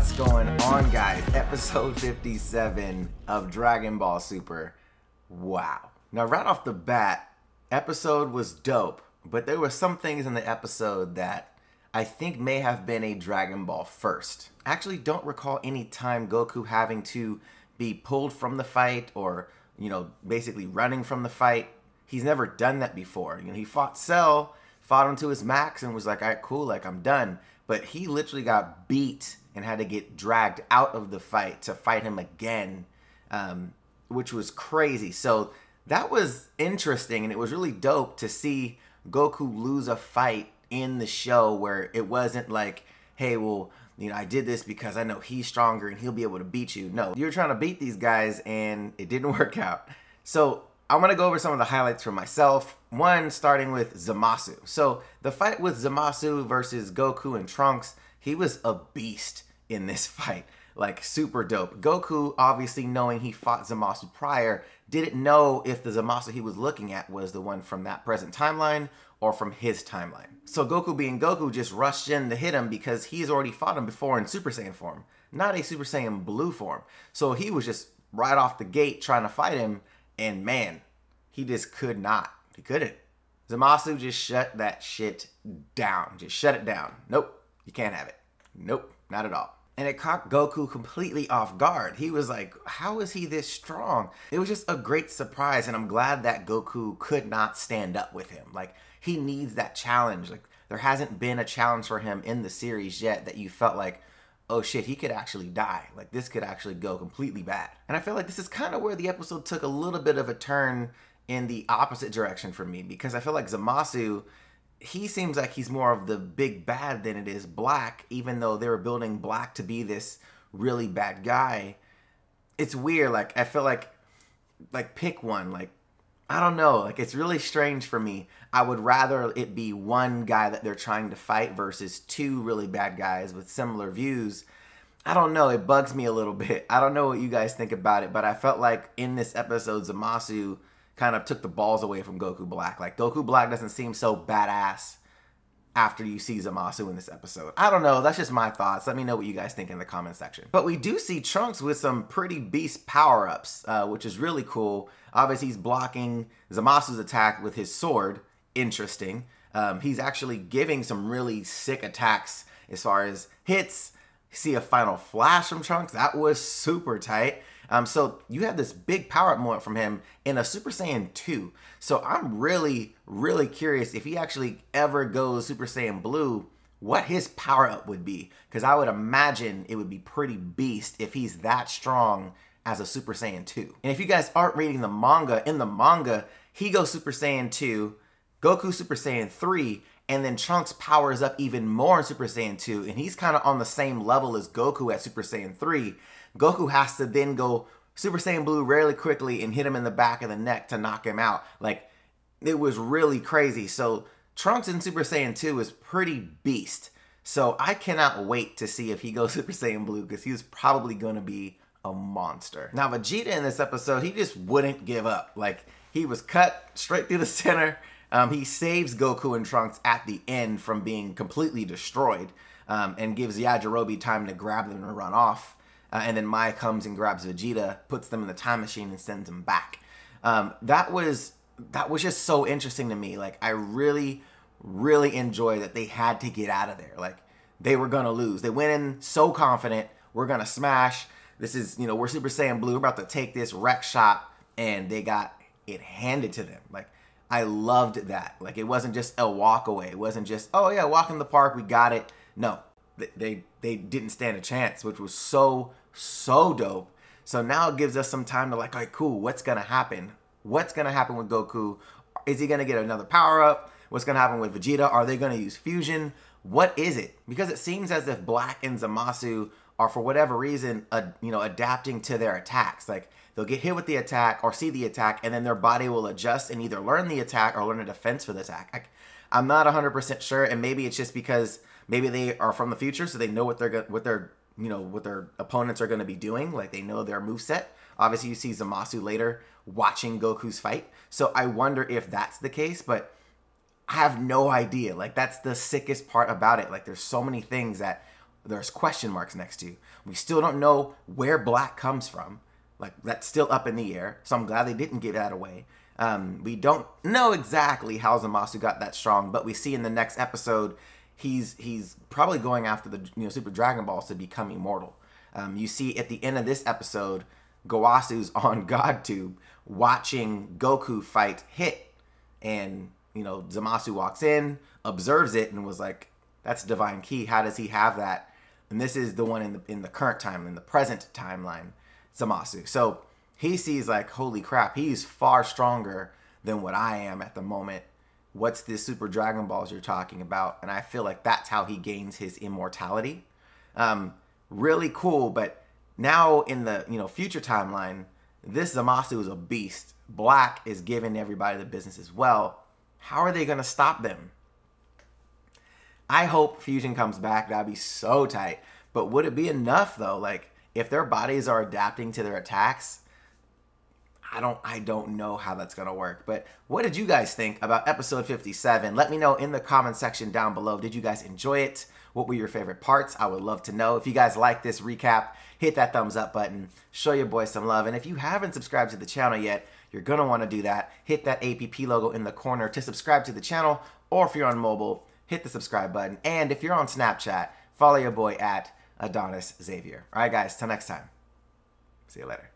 What's going on, guys? Episode 57 of Dragon Ball Super. Wow. Now, right off the bat, episode was dope, but there were some things in the episode that I think may have been a Dragon Ball first. I actually don't recall any time Goku having to be pulled from the fight or, you know, basically running from the fight. He's never done that before. You know, he fought Cell, fought him to his max, and was like, all right, cool, like I'm done. But he literally got beat and had to get dragged out of the fight to fight him again, um, which was crazy. So that was interesting, and it was really dope to see Goku lose a fight in the show where it wasn't like, hey, well, you know, I did this because I know he's stronger and he'll be able to beat you. No, you were trying to beat these guys and it didn't work out. So I'm gonna go over some of the highlights for myself. One, starting with Zamasu. So the fight with Zamasu versus Goku and Trunks he was a beast in this fight. Like, super dope. Goku, obviously knowing he fought Zamasu prior, didn't know if the Zamasu he was looking at was the one from that present timeline or from his timeline. So Goku being Goku just rushed in to hit him because he's already fought him before in Super Saiyan form, not a Super Saiyan Blue form. So he was just right off the gate trying to fight him, and man, he just could not. He couldn't. Zamasu just shut that shit down. Just shut it down. Nope. You can't have it. Nope, not at all. And it caught Goku completely off guard. He was like, How is he this strong? It was just a great surprise, and I'm glad that Goku could not stand up with him. Like, he needs that challenge. Like, there hasn't been a challenge for him in the series yet that you felt like, oh shit, he could actually die. Like this could actually go completely bad. And I feel like this is kind of where the episode took a little bit of a turn in the opposite direction for me because I feel like Zamasu he seems like he's more of the big bad than it is black, even though they were building black to be this really bad guy. It's weird. Like I feel like like pick one. Like I don't know. Like it's really strange for me. I would rather it be one guy that they're trying to fight versus two really bad guys with similar views. I don't know. It bugs me a little bit. I don't know what you guys think about it, but I felt like in this episode, Zamasu kind of took the balls away from Goku Black. Like Goku Black doesn't seem so badass after you see Zamasu in this episode. I don't know, that's just my thoughts. Let me know what you guys think in the comment section. But we do see Trunks with some pretty beast power-ups, uh, which is really cool. Obviously, he's blocking Zamasu's attack with his sword. Interesting. Um, he's actually giving some really sick attacks as far as hits. See a final flash from Trunks. That was super tight. Um, so you have this big power up moment from him in a Super Saiyan 2. So I'm really, really curious if he actually ever goes Super Saiyan Blue, what his power up would be. Because I would imagine it would be pretty beast if he's that strong as a Super Saiyan 2. And if you guys aren't reading the manga, in the manga, he goes Super Saiyan 2, Goku Super Saiyan 3, and then Trunks powers up even more in Super Saiyan 2, and he's kind of on the same level as Goku at Super Saiyan 3. Goku has to then go Super Saiyan Blue really quickly and hit him in the back of the neck to knock him out. Like, it was really crazy. So, Trunks in Super Saiyan 2 is pretty beast. So, I cannot wait to see if he goes Super Saiyan Blue because he's probably going to be a monster. Now, Vegeta in this episode, he just wouldn't give up. Like, he was cut straight through the center. Um, he saves Goku and Trunks at the end from being completely destroyed um, and gives Yajirobe time to grab them and run off uh, and then Maya comes and grabs Vegeta, puts them in the time machine, and sends them back. Um, that was that was just so interesting to me. Like I really, really enjoy that they had to get out of there. Like they were gonna lose. They went in so confident. We're gonna smash. This is you know we're Super Saiyan Blue. We're about to take this wreck shop, and they got it handed to them. Like I loved that. Like it wasn't just a walk away. It wasn't just oh yeah, walk in the park. We got it. No, they they, they didn't stand a chance, which was so so dope. So now it gives us some time to like, all right, cool, what's gonna happen? What's gonna happen with Goku? Is he gonna get another power up? What's gonna happen with Vegeta? Are they gonna use fusion? What is it? Because it seems as if Black and Zamasu are for whatever reason, uh, you know, adapting to their attacks. Like they'll get hit with the attack or see the attack, and then their body will adjust and either learn the attack or learn a defense for the attack. I, am not 100% sure, and maybe it's just because maybe they are from the future, so they know what they're what they're you know what their opponents are going to be doing. Like they know their move set. Obviously, you see Zamasu later watching Goku's fight. So I wonder if that's the case, but I have no idea. Like that's the sickest part about it. Like there's so many things that there's question marks next to. We still don't know where Black comes from. Like that's still up in the air. So I'm glad they didn't give that away. Um, we don't know exactly how Zamasu got that strong, but we see in the next episode he's he's probably going after the you know Super Dragon Balls to become immortal. Um, you see at the end of this episode, Gawasu's on GodTube watching Goku fight Hit, and you know Zamasu walks in, observes it, and was like, "That's divine key. How does he have that?" And this is the one in the in the current time, in the present timeline, Zamasu. So he sees like, "Holy crap, he's far stronger than what I am at the moment." what's this Super Dragon Balls you're talking about? And I feel like that's how he gains his immortality. Um, really cool, but now in the you know future timeline, this Zamasu is a beast. Black is giving everybody the business as well. How are they gonna stop them? I hope Fusion comes back. That'd be so tight. But would it be enough though? Like if their bodies are adapting to their attacks, I don't I don't know how that's gonna work. But what did you guys think about episode 57? Let me know in the comment section down below. Did you guys enjoy it? What were your favorite parts? I would love to know. If you guys like this recap, hit that thumbs up button. Show your boy some love. And if you haven't subscribed to the channel yet, you're gonna wanna do that. Hit that APP logo in the corner to subscribe to the channel. Or if you're on mobile, hit the subscribe button. And if you're on Snapchat, follow your boy at Adonis Xavier. All right, guys, till next time. See you later.